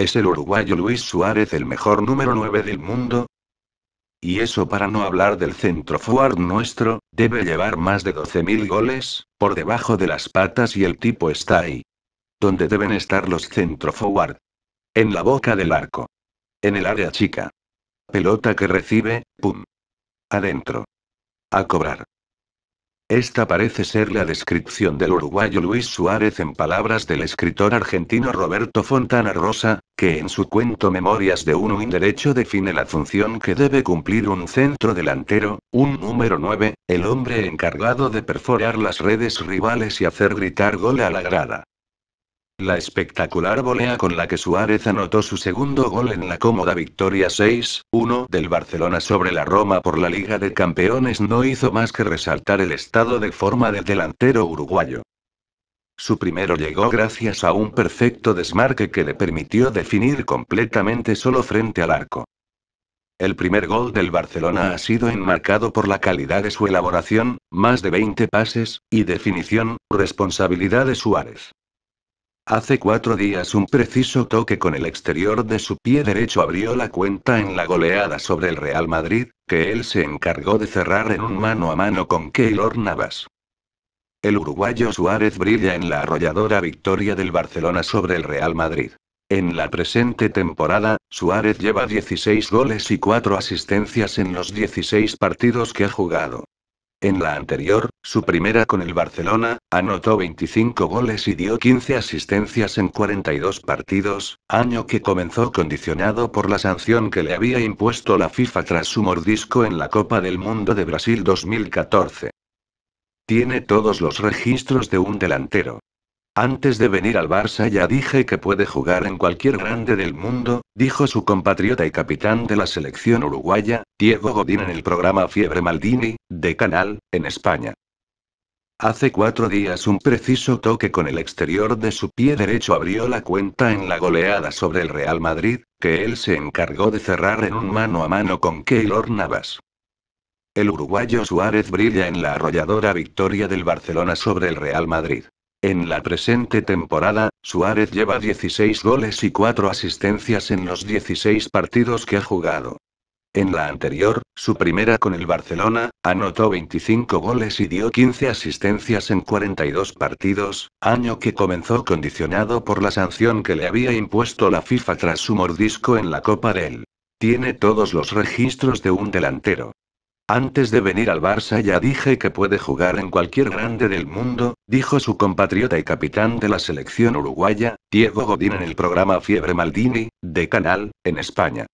¿Es el uruguayo Luis Suárez el mejor número 9 del mundo? Y eso para no hablar del centro forward nuestro, debe llevar más de 12.000 goles, por debajo de las patas y el tipo está ahí. Donde deben estar los centro forward. En la boca del arco. En el área chica. Pelota que recibe, pum. Adentro. A cobrar. Esta parece ser la descripción del uruguayo Luis Suárez en palabras del escritor argentino Roberto Fontana Rosa, que en su cuento Memorias de un Win derecho define la función que debe cumplir un centro delantero, un número 9, el hombre encargado de perforar las redes rivales y hacer gritar gol a la grada. La espectacular volea con la que Suárez anotó su segundo gol en la cómoda victoria 6-1 del Barcelona sobre la Roma por la Liga de Campeones no hizo más que resaltar el estado de forma del delantero uruguayo. Su primero llegó gracias a un perfecto desmarque que le permitió definir completamente solo frente al arco. El primer gol del Barcelona ha sido enmarcado por la calidad de su elaboración, más de 20 pases, y definición, responsabilidad de Suárez. Hace cuatro días un preciso toque con el exterior de su pie derecho abrió la cuenta en la goleada sobre el Real Madrid, que él se encargó de cerrar en un mano a mano con Keylor Navas. El uruguayo Suárez brilla en la arrolladora victoria del Barcelona sobre el Real Madrid. En la presente temporada, Suárez lleva 16 goles y 4 asistencias en los 16 partidos que ha jugado. En la anterior, su primera con el Barcelona, anotó 25 goles y dio 15 asistencias en 42 partidos, año que comenzó condicionado por la sanción que le había impuesto la FIFA tras su mordisco en la Copa del Mundo de Brasil 2014. Tiene todos los registros de un delantero. Antes de venir al Barça ya dije que puede jugar en cualquier grande del mundo, dijo su compatriota y capitán de la selección uruguaya, Diego Godín en el programa Fiebre Maldini, de Canal, en España. Hace cuatro días un preciso toque con el exterior de su pie derecho abrió la cuenta en la goleada sobre el Real Madrid, que él se encargó de cerrar en un mano a mano con Keylor Navas. El uruguayo Suárez brilla en la arrolladora victoria del Barcelona sobre el Real Madrid. En la presente temporada, Suárez lleva 16 goles y 4 asistencias en los 16 partidos que ha jugado. En la anterior, su primera con el Barcelona, anotó 25 goles y dio 15 asistencias en 42 partidos, año que comenzó condicionado por la sanción que le había impuesto la FIFA tras su mordisco en la Copa del. Tiene todos los registros de un delantero. Antes de venir al Barça ya dije que puede jugar en cualquier grande del mundo, dijo su compatriota y capitán de la selección uruguaya, Diego Godín en el programa Fiebre Maldini, de Canal, en España.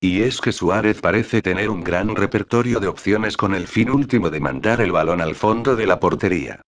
Y es que Suárez parece tener un gran repertorio de opciones con el fin último de mandar el balón al fondo de la portería.